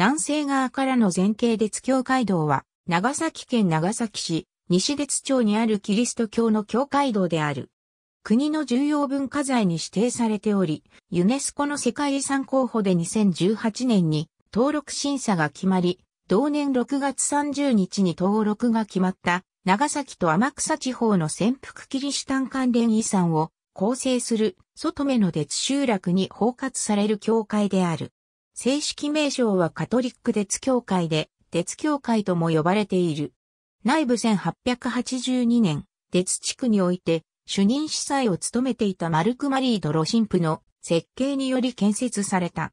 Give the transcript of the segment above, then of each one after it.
南西側からの前景列教会堂は、長崎県長崎市、西列町にあるキリスト教の教会堂である。国の重要文化財に指定されており、ユネスコの世界遺産候補で2018年に登録審査が決まり、同年6月30日に登録が決まった長崎と天草地方の潜伏キリシタン関連遺産を構成する外目の鉄集落に包括される教会である。正式名称はカトリック鉄教会で、鉄教会とも呼ばれている。内部1882年、鉄地区において、主任司祭を務めていたマルク・マリー・ドロシンプの設計により建設された。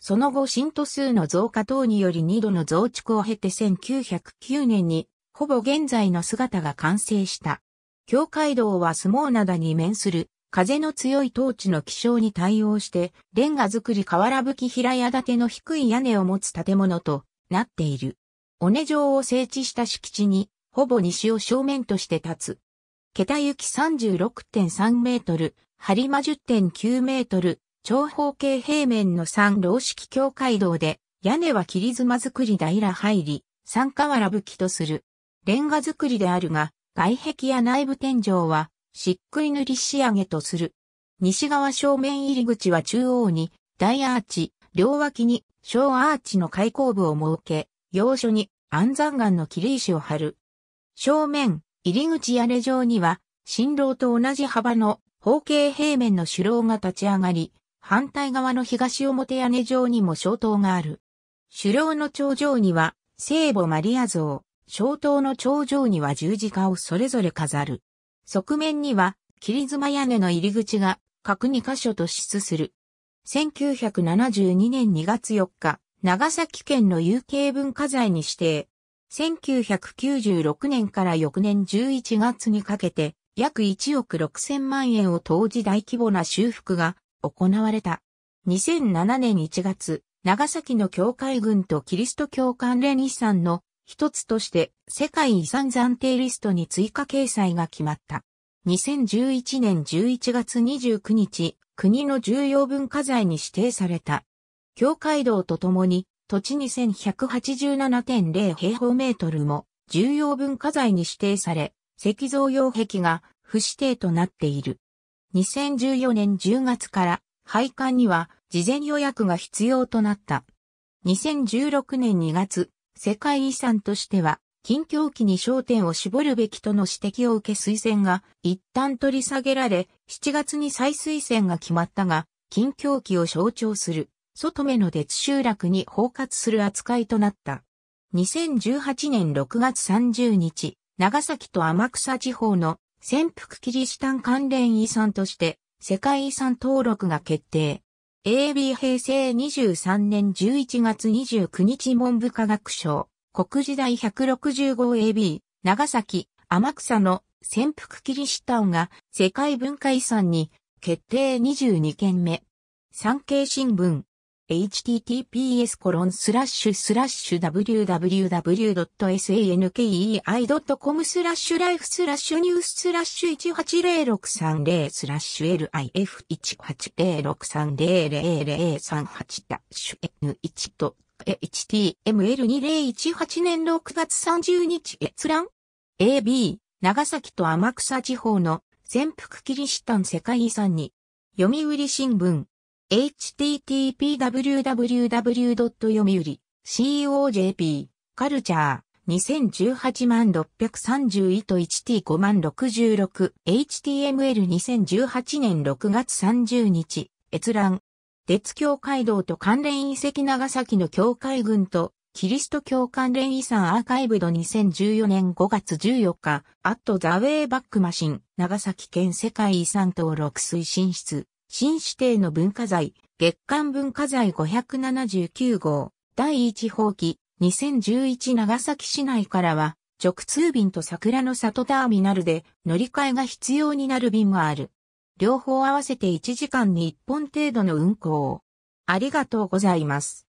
その後、信徒数の増加等により2度の増築を経て1909年に、ほぼ現在の姿が完成した。教会堂は相撲灘に面する風の強い当地の気象に対応して、レンガ造り瓦葺き平屋建ての低い屋根を持つ建物となっている。尾根城を整地した敷地に、ほぼ西を正面として立つ。桁行き36.3メートル、張間10.9メートル、長方形平面の三楼式境界道で、屋根は切妻造り平入り、三瓦葺きとする。レンガ造りであるが、外壁や内部天井は、漆喰塗り仕上げとする。西側正面入り口は中央に大アーチ、両脇に小アーチの開口部を設け、要所に安山岩の切り石を貼る。正面、入り口屋根上には、新郎と同じ幅の方形平面の主楼が立ち上がり、反対側の東表屋根上にも小塔がある。主楼の頂上には、聖母マリア像、小塔の頂上には十字架をそれぞれ飾る。側面には、切妻屋根の入り口が各2箇所突出する。1972年2月4日、長崎県の有形文化財に指定。1996年から翌年11月にかけて、約1億6千万円を投じ大規模な修復が行われた。2007年1月、長崎の教会軍とキリスト教関連遺産の一つとして世界遺産暫定リストに追加掲載が決まった。2011年11月29日、国の重要文化財に指定された。境界道とともに土地2187.0平方メートルも重要文化財に指定され、石像用壁が不指定となっている。2014年10月から配管には事前予約が必要となった。2016年2月、世界遺産としては、近況期に焦点を絞るべきとの指摘を受け推薦が一旦取り下げられ、7月に再推薦が決まったが、近況期を象徴する、外目の鉄集落に包括する扱いとなった。2018年6月30日、長崎と天草地方の潜伏キリシタン関連遺産として世界遺産登録が決定。AB 平成23年11月29日文部科学省、国時代 165AB、長崎、天草の潜伏キリシタンが世界文化遺産に決定22件目。産経新聞、https コロンスラッシュスラッシュ www.sankei.com スラッシュライフスラッシュニューススラッシュ180630スラッシュ lif1806300038 ダッシュ n1 と html2018 年6月30日閲覧 AB 長崎と天草地方の潜伏キリシタン世界遺産に読売新聞 http://www.yomuri.co.jp カルチャー2018万631と 1t5 万 66html2018 年6月30日閲覧鉄橋街道と関連遺跡長崎の教会群とキリスト教関連遺産アーカイブド2014年5月14日、アットザウェイバックマシン、長崎県世界遺産登録推進室。新指定の文化財、月間文化財579号、第1号機、2011長崎市内からは、直通便と桜の里ターミナルで乗り換えが必要になる便がある。両方合わせて1時間に1本程度の運行。ありがとうございます。